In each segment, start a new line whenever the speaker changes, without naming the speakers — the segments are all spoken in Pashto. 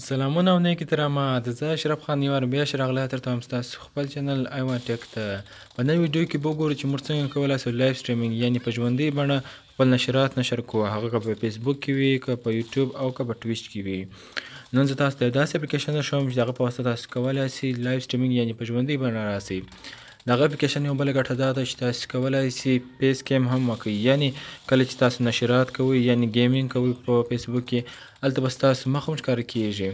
سلامونه او نیکی ترامه د زه اشرف خان یوار بیا شرغله تر تاسو تاسو خپل چینل آی وان ټیک ته په نوې ویډیو کې وګورئ چې موږ څنګه کولای شو لایو سټریمینګ یعنی په ژوندۍ بڼه خپل نشرات نشر کوو هغه که په فیسبوک کې وي که په یوټیوب او که په ټویچ کې وي نن زه تاسو ته داسې اپلیکیشن نشوم چې هغه په واسطه تاسو کولای شئ لایو سټریمینګ یعنی په ژوندۍ بڼه راسي دغه اپلیکیشن یو بل ګټه دا ده چې تاسو کولای شئ پیس گیم هم وکړئ یعنی کله چې تاسو نشرات کوئ یعنی ګیمینګ کوئ په فیسبوک کې الته بس تاسو مخ هم ښکار کیږي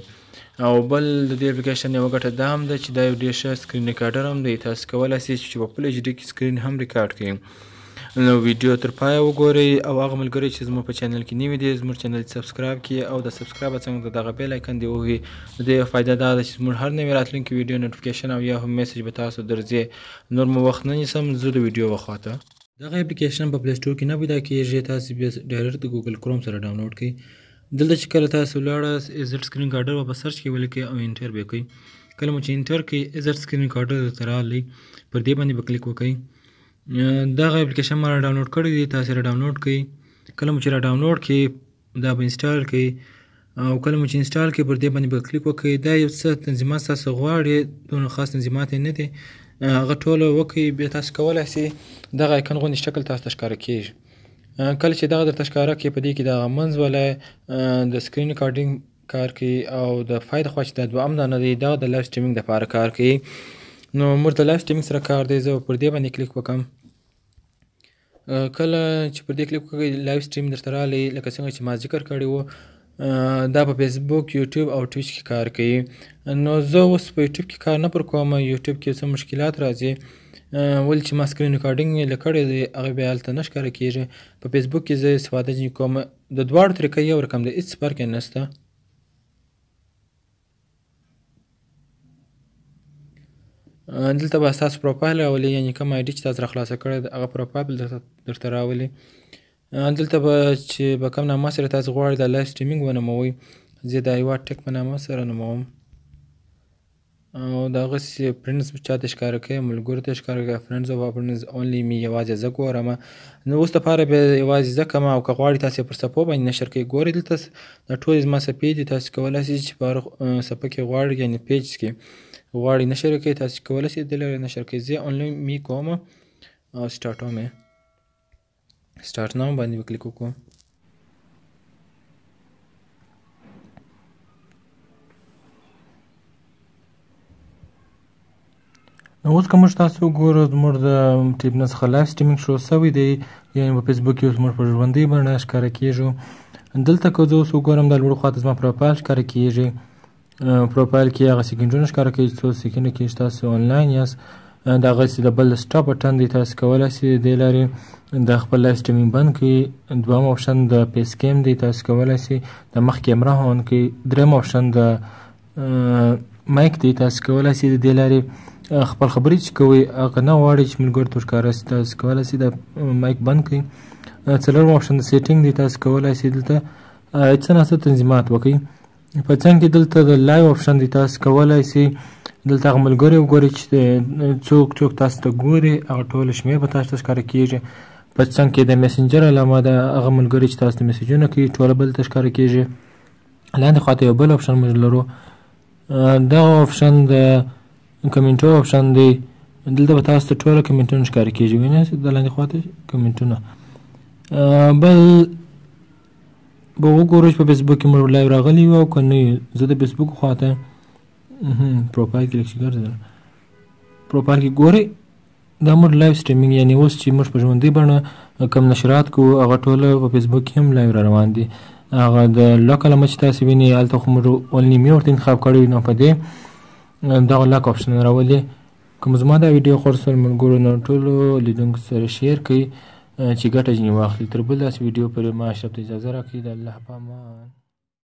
او بل د دې اپلیکیشن یو ګټه دا هم ده چې دا یو ډیر ښه سکرین ریکارډر هم دی تاسو کولای شئ چې په فل ایچ ډي کې سکرین هم ریکارډ کړئ نو ویډیو تر پای وګورئ او هغه ملګری چې زموږ په چینل کې نیو دي زموږ چینل سبسکرایب کړي او د سبسکرایب څنګه دغه بیل آیکن دی وهي د فائدہ دا چې زموږ هر نوی راتلونکي ویډیو نوټیفیکیشن او یا هم میسج به تاسو درځي نور مو وخت نه نیسم زه د ویډیو وخواته دغه اپلیکیشن په پلی سٹور کې نه پیدا کیږي تاسو به ډایرکټ د ګوګل کروم سره ډاونلوډ کړئ دلته چې کله تاسو لاړه ایزټ سکرین ګارډر په سرچ کې ولیکئ او انټر به کړئ کله مو چې انټر کې ایزټ سکرین ګارډر ترالی پر دې باندې به کلیک وکړئ دغه اپلیکیشن ما را ډاونلوډ کړی دی تاسې را ډاونلوډ کړئ کله مو چې را ډاونلوډ کړئ دا به انسټال کړئ او کله مو چې انسټال کړئ پر دې باندې به کلیک وکړئ دا یو څه تنظیمات ستاسو غواړي دونه خاص تنظیمات یې نه دي هغه ټوله وکړئ بیا تاسو کولی سئ دغه ایکن غوندې شکل تاسو ته ښکاره کېږي کله چې دغه درته ښکاره کړئ په دې کې دغه منځ ولی د سکرین ریکارډینګ کار کوي او د فایده خوا چې دا دوه هم نه دی دا د لایف سټریمینګ دپاره کار کوي نو موږ د لایف ټیمینګ سره کار دی زه پر دې باندې کلیک وکم کله چې پر دې کلیک وکړئ لایف سټریم درته رالی لکه څنګه چې ما ذکر کړی و دا په فیسبوک یوټیوب او ټویچ کې کار کوي نو زه اوس په یوټیوب کې کار نه پر کوم یوټیوب کې څه مشکلات راځي ول چې ما سکرین ریکارډینګ لکړې دی هغه بیا هلته نشکاره کیږي په فیسبوک کې زه استفاده کوم د دواړو طریقې یو رقم د هیڅ فرق نشته دلته به ستاسو پروفایل راولي یعنی کوم آی ډي چې تاسو را خلاصه کړی د هغه پروفایل درته راولي دلته به چې به کوم نامه سره تاسو غواړئ د لایف سټریمینګ ونوموئ زه د ایوا ټیک په نامه سره نوموم او دا غسی پرنس چا ته ښکار کوي ملګرو ته ښکار کوي فرندز او فرندز اونلی می یوازې زه ګورم نو اوس لپاره به یوازې زه کما او کغواړی تاسو پر سپو باندې نشر کوي ګورې دلته دا ټول زما سپې دي تاسو کولای شئ چې په سپه کې غواړئ یعنی پیج کې غواړئ نشر کې تاسو کولی شئ د لارې نشر کې زه آنلاین می کوم او سٹارټ هم سٹارټ نو باندې وکلیک وکړو اوس کوم تاسو ګورئ زموږ د ټیپ نه څخه لایف سټریمینګ شو سوی دی یعنی په فیسبوک کې زموږ په ژوندۍ باندې ښکاره کیږو دلته که زه اوس وګورم د لوړ خواته زما پروفایل ښکاره کیږي پروفایل کې هغه سیکنډونه ښکاره کوي څو سیکنډه کې تاسو آنلاین یاست دا غسی د بل سټاپ بټن دی تاسو کولای شئ د لارې د خپل لایف سټریمینګ بند کړئ دویم آپشن د پیس کیم دی تاسو کولای شئ د مخ کیمرا هون کړئ دریم آپشن د مایک دی تاسو کولای شئ د لارې خپل خبرې چې کوي هغه نه واړي چې ملګرو ته ښکاره تاسو کولای شئ د مایک بند کړئ څلورم آپشن د سیټینګ دی تاسو کولای شئ دلته څه ناڅه تنظیمات وکړئ په څنګه کې دلته د لایو آپشن دی تاسو کولای شئ دلته ملګری وګورئ چې څوک څوک تاسو ته ګوري او ټول شمیر به تاسو ته ښکاره کیږي په څنګه کې د میسنجر علامه د هغه ملګری چې تاسو ته میسجونه کوي ټول بل ته ښکاره کیږي لاندې خواته یو بل آپشن موږ لرو دا آپشن د کمنټو آپشن دی دلته به تاسو ته ټول کمنټونه ښکاره کیږي وینئ د لاندې خواته کمنټونه بل به وګورو چې په فیسبوک کې موږ لایو راغلی یو او که نه زه د فیسبوک خواته پروفایل کې لږ شي ګرځېدل پروفایل کې ګورئ دا موږ لایو سټریمینګ یعنې اوس چې موږ په ژوندۍ بڼه کم نشرات کوو هغه ټوله په فیسبوک کې هم لایو را روان دي هغه د لک لمه چې تاسو وینئ هلته خو موږ اونلي مې ورته انتخاب کړی نو په دې دغه لک آپشن راولي که زما دا ویډیو خور سره ملګرو نو ټولو لیدونکو سره شیر کړئ چې ګټه ځنې واخلي تر بل داسې ویډیو پورې ما اشرف ته اجازه راکړي د الله په امان